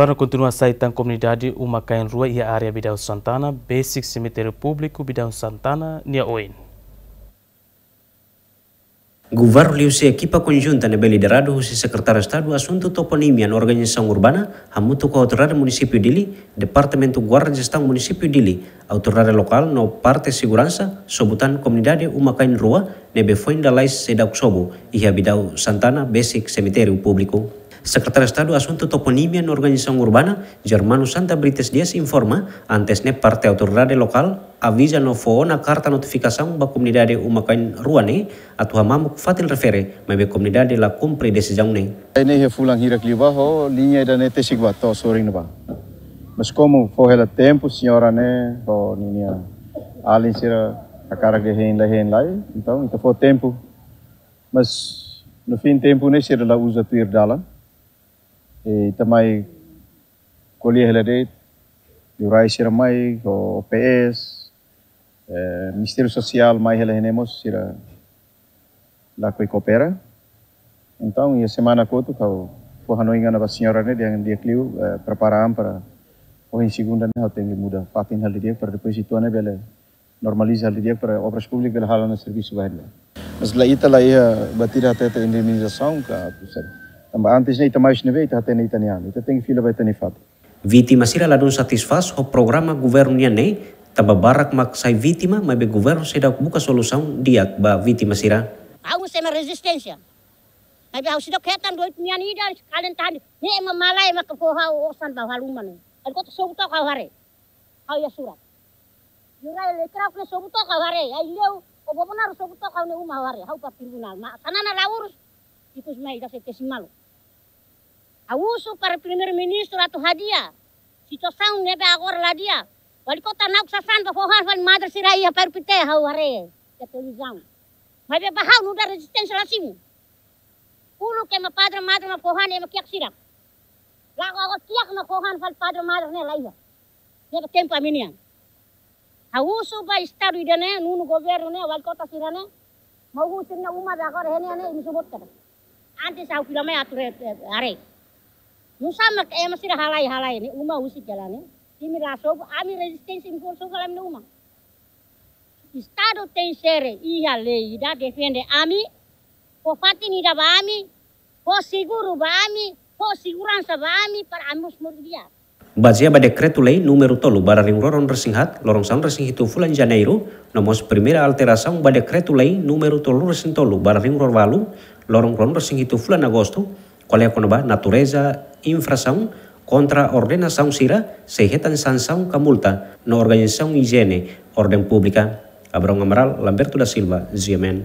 governo continua aceitando a comunidade uma caia rua e a área Bidão Santana, Basic Cemitério Público Bidão Santana, Nia Oin. Governo liu-se equipa conjunta nebe liderado o secretário de Estado assunto toponimia na organização urbana, amuto com a autoridade município Dili, departamento guarda gestão município Dili, autoridade local no parte segurança, sobutan comunidade uma caia rua, nebe foi da lais sedak sobo, e habidau Santana, Basic Cemitério Público. Sekretaris Estado Asunto Toponimia na Organização Urbana, Germano Santa Brites Dias informa, antes ne parte autoridade local, avisa no foo na carta notificação ba comunidade umakain ruane atau hamamuk fatil refere, mebe comunidade la cumpre decisão ne. Ene he fulang hirak liba ho, linha da nete sigwa to sorin ba. Mas como foi ela tempo, senhora, né, ho ninia, alin sira a cara que hen entau hen lá, então, então foi tempo. Mas no fim tempo, né, sira la usa tuir dalan. e itamai kuliah helade jurai siramai o PS eh, Ministério Social mai helahenemos sira lá que coopera então e a semana coto kau forhanoinga na senhora né dia dia clio eh, preparam para o em segunda né eu tenho muda fatin haladia para depois situar bela normaliza haladia para obras públicas bela halana serviço vai mas lá ita lá ia batir até a indemnização cá por certo ما عنديش نية ما نبيتها حتى نية يعني تتنجي في لبيتني فاضي la nun satisfaz o programa governo nei taba barak mak sai vítima may be governo sida buka solução diak ba vítima sira. Aung sem resistensia. May be hau sida ketan doit niya ni dal kalen tahan ni ema malai mak ko hau osan ba haluman. Kan ko to sobuto ka hare. Hau ya surat. Yura le krau ke sobuto ka hare. Ai leu o bobonar sobuto ka ne uma hare. Hau pa tribunal. Ma sanana laurus. itu mai da se kesimalo. Awusu para primer ministro atu hadia. Situação nebe agora lá dia. Wali kota nak sasan pa fohan wali madre sirai ha per pite hau hare. Ya televisão. Mas be bahau nuda resistensi resistência simu. Ulu ke ma padre madre ma fohan e ma kiak sirap. Lago ago tiak ma fohan wali padre madre ne laia. Iya. Ya tempo a minian. Awusu ba estado idane nunu governo ne wali kota sirane. Mau husirna umat da agora hene ane ini subot kada. Antes au filame atu hare musamak e masih halai halai ini, uma jalan ini. ini, lasobu ami resistensi impor so kalau ini uma Istado tensere iya ia da defende ami ko ni da ba ami ko siguru ba ami ko siguran sa ami para amus dia. Bazia ba decreto lei número tolo barra roron resinghat, lorong sang hitu fulan janeiro, nomos primera alterasaun ba decreto lei numero tolu resintolo barra ringror rorvalu. lorong ron hitu fulan agosto, qual é natureza infração contra a ordenação sira se retansanção com multa na organização higiene ordem pública. Abrão Amaral, Lamberto da Silva, Ziemen.